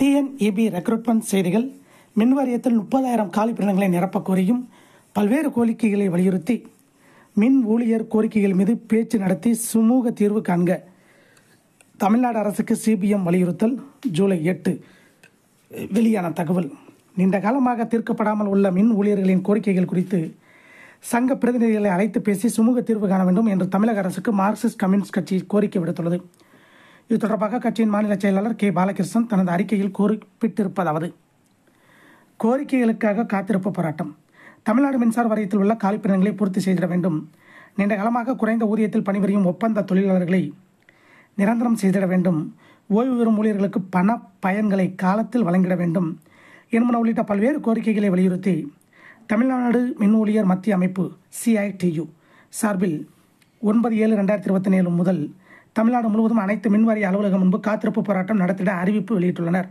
TNEB recruitment செய்திகள் மின்வாரியத்தில் முப்பதாயிரம் காலிப்பிடங்களை நிரப்பக் கோரியும் பல்வேறு கோரிக்கைகளை வலியுறுத்தி மின் ஊழியர் கோரிக்கைகள் மீது பேச்சு நடத்தி சுமூக தீர்வு காண்க தமிழ்நாடு அரசுக்கு சிபிஎம் வலியுறுத்தல் ஜூலை எட்டு வெளியான தகவல் நீண்ட காலமாக தீர்க்கப்படாமல் உள்ள மின் ஊழியர்களின் கோரிக்கைகள் குறித்து சங்க பிரதிநிதிகளை அழைத்து பேசி சுமூக தீர்வு காண வேண்டும் என்று தமிழக அரசுக்கு மார்க்சிஸ்ட் கம்யூனிஸ்ட் கட்சி கோரிக்கை விடுத்துள்ளது இது தொடர்பாக கட்சியின் மாநில செயலாளர் கே பாலகிருஷ்ணன் தனது அறிக்கையில் குறிப்பிட்டிருப்பதாவது கோரிக்கைகளுக்காக காத்திருப்பு போராட்டம் தமிழ்நாடு மின்சார வாரியத்தில் உள்ள காலிப்பிடங்களை பூர்த்தி செய்திட வேண்டும் நீண்ட காலமாக குறைந்த ஊதியத்தில் பணிபுரியும் ஒப்பந்த தொழிலாளர்களை நிரந்தரம் செய்திட வேண்டும் ஓய்வு பெறும் ஊழியர்களுக்கு பண பயன்களை காலத்தில் வழங்கிட வேண்டும் என்பன உள்ளிட்ட பல்வேறு கோரிக்கைகளை வலியுறுத்தி தமிழ்நாடு மின் ஊழியர் மத்திய அமைப்பு சிஐடியு சார்பில் ஒன்பது ஏழு ரெண்டாயிரத்தி இருபத்தி ஏழு முதல் தமிழ்நாடு முழுவதும் அனைத்து மின்வாரிய அலுவலகம் முன்பு காத்திருப்பு போராட்டம் நடத்திட அறிவிப்பு வெளியிட்டுள்ளனர்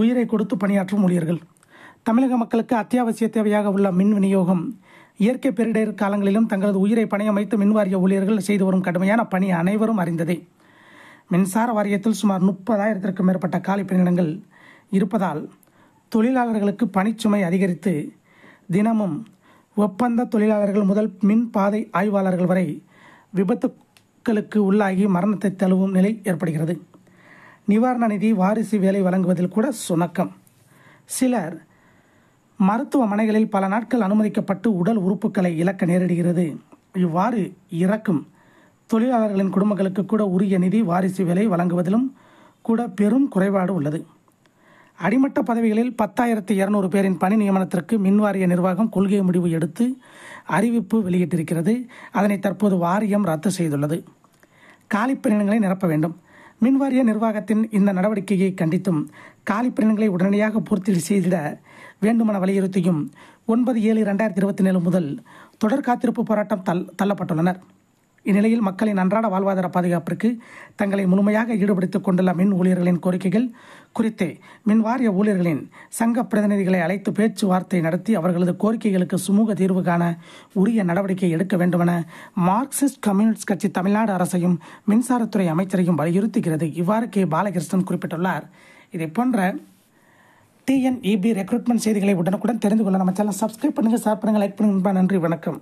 உயிரை கொடுத்து பணியாற்றும் ஊழியர்கள் தமிழக மக்களுக்கு அத்தியாவசிய தேவையாக உள்ள மின் விநியோகம் இயற்கை பேரிடர் காலங்களிலும் தங்களது உயிரை பணியமைத்து மின்வாரிய ஊழியர்கள் செய்து வரும் கடுமையான பணி அனைவரும் அறிந்ததே மின்சார வாரியத்தில் சுமார் முப்பதாயிரத்திற்கும் மேற்பட்ட காலி பணியிடங்கள் இருப்பதால் தொழிலாளர்களுக்கு பணிச்சுமை அதிகரித்து தினமும் ஒப்பந்த தொழிலாளர்கள் முதல் மின் பாதை ஆய்வாளர்கள் வரை விபத்து தாக்கலுக்கு உள்ளாகி மரணத்தை தழுவும் நிலை ஏற்படுகிறது நிவாரண நிதி வாரிசு வேலை வழங்குவதில் கூட சுணக்கம் சிலர் மருத்துவமனைகளில் பல நாட்கள் அனுமதிக்கப்பட்டு உடல் உறுப்புகளை இழக்க நேரிடுகிறது இவ்வாறு இறக்கும் தொழிலாளர்களின் குடும்பங்களுக்கு கூட உரிய நிதி வாரிசு வேலை வழங்குவதிலும் கூட பெரும் குறைபாடு உள்ளது அடிமட்ட பதவிகளில் பத்தாயிரத்து இரநூறு பேரின் பணி நியமனத்திற்கு மின்வாரிய நிர்வாகம் கொள்கை முடிவு எடுத்து அறிவிப்பு வெளியிட்டிருக்கிறது அதனை தற்போது வாரியம் ரத்து செய்துள்ளது காலிப்பிரினங்களை நிரப்ப வேண்டும் மின்வாரிய நிர்வாகத்தின் இந்த நடவடிக்கையை கண்டித்தும் காலிப்பிரினங்களை உடனடியாக பூர்த்தி செய்திட வேண்டுமென வலியுறுத்தியும் ஒன்பது ஏழு இரண்டாயிரத்தி இருபத்தி ஏழு முதல் தொடர் காத்திருப்பு போராட்டம் தள் தள்ளப்பட்டுள்ளனர் இந்நிலையில் மக்களின் அன்றாட வாழ்வாதார பாதுகாப்பிற்கு தங்களை முழுமையாக ஈடுபடுத்திக் கொண்டுள்ள மின் ஊழியர்களின் கோரிக்கைகள் குறித்து மின் வாரிய ஊழியர்களின் சங்க பிரதிநிதிகளை அழைத்து பேச்சுவார்த்தை நடத்தி அவர்களது கோரிக்கைகளுக்கு சுமூக தீர்வு காண உரிய நடவடிக்கை எடுக்க வேண்டுமென மார்க்சிஸ்ட் கம்யூனிஸ்ட் கட்சி தமிழ்நாடு அரசையும் மின்சாரத்துறை அமைச்சரையும் வலியுறுத்துகிறது இவ்வாறு கே பாலகிருஷ்ணன் குறிப்பிட்டுள்ளார் இதை போன்ற டிஎன்இபி ரெக்ரூட்மெண்ட் செய்திகளை உடனுக்குடன் தெரிந்து கொள்ள நம்ம சேனல் சப்ஸ்கிரைப் பண்ணுங்கள் ஷேர் பண்ணுங்கள் லைக் பண்ணுங்கள் நன்றி வணக்கம்